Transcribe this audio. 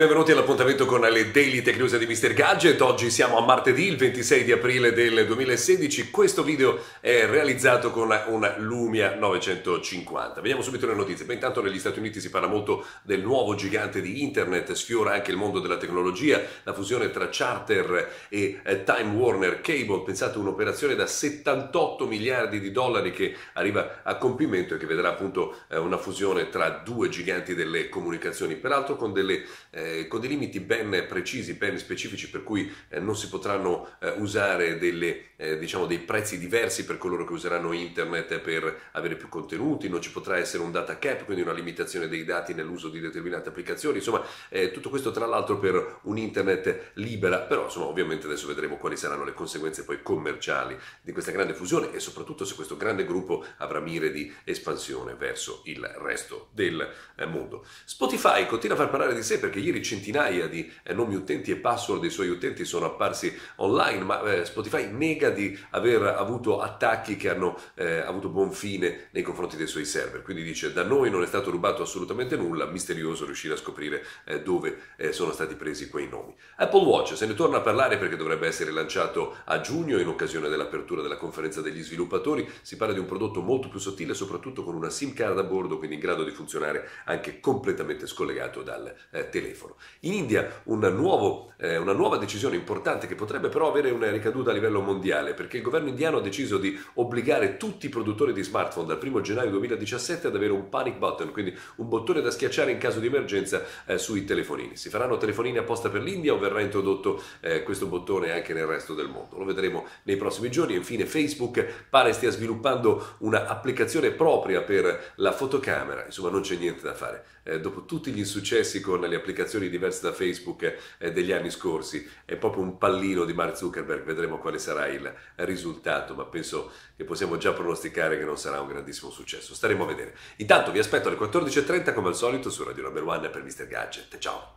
Benvenuti all'appuntamento con le Daily Tech News di Mr. Gadget. Oggi siamo a martedì, il 26 di aprile del 2016. Questo video è realizzato con una Lumia 950. Vediamo subito le notizie. Beh, intanto negli Stati Uniti si parla molto del nuovo gigante di Internet, sfiora anche il mondo della tecnologia, la fusione tra Charter e eh, Time Warner Cable. Pensate un'operazione da 78 miliardi di dollari che arriva a compimento e che vedrà appunto eh, una fusione tra due giganti delle comunicazioni, peraltro con delle eh, eh, con dei limiti ben precisi, ben specifici, per cui eh, non si potranno eh, usare delle, eh, diciamo dei prezzi diversi per coloro che useranno internet per avere più contenuti, non ci potrà essere un data cap, quindi una limitazione dei dati nell'uso di determinate applicazioni, insomma tutto questo tra l'altro per un internet libera, però insomma ovviamente adesso vedremo quali saranno le conseguenze poi commerciali di questa grande fusione e soprattutto se questo grande gruppo avrà mire di espansione verso il resto del mondo. Spotify continua a far parlare di sé perché ieri di centinaia di eh, nomi utenti e password dei suoi utenti sono apparsi online, ma eh, Spotify nega di aver avuto attacchi che hanno eh, avuto buon fine nei confronti dei suoi server. Quindi dice da noi non è stato rubato assolutamente nulla, misterioso riuscire a scoprire dove sono stati presi quei nomi. Apple Watch se ne torna a parlare perché dovrebbe essere lanciato a giugno in occasione dell'apertura della conferenza degli sviluppatori. Si parla di un prodotto molto più sottile, soprattutto con una SIM card a bordo, quindi in grado di funzionare anche completamente scollegato dal telefono microfono. In India un nuovo, eh, una nuova decisione importante che potrebbe però avere una ricaduta a livello mondiale, perché il governo indiano ha deciso di obbligare tutti i produttori di smartphone dal 1 gennaio 2017 ad avere un panic button, quindi un bottone da schiacciare in caso di emergenza eh, sui telefonini. Si faranno telefonini apposta per l'India o verrà introdotto eh, questo bottone anche nel resto del mondo? Lo vedremo nei prossimi giorni. Infine Facebook pare stia sviluppando un'applicazione propria per la fotocamera, insomma non c'è niente da fare. Eh, dopo tutti gli insuccessi con le applicazioni applicazioni diverse da Facebook eh, degli anni scorsi. È proprio un pallino di Mark Zuckerberg, vedremo quale sarà il risultato, ma penso che possiamo già pronosticare che non sarà un grandissimo successo. Staremo a vedere. Intanto vi aspetto alle 14.30 come al solito su Radio Number One per Mr. Gadget. Ciao!